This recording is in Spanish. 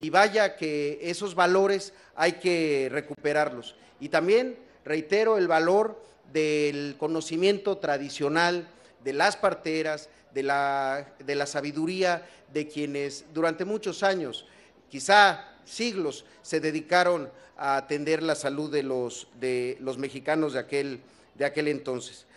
y vaya que esos valores hay que recuperarlos. Y también, reitero, el valor del conocimiento tradicional de las parteras, de la, de la sabiduría de quienes durante muchos años, quizá siglos, se dedicaron a atender la salud de los, de los mexicanos de aquel, de aquel entonces.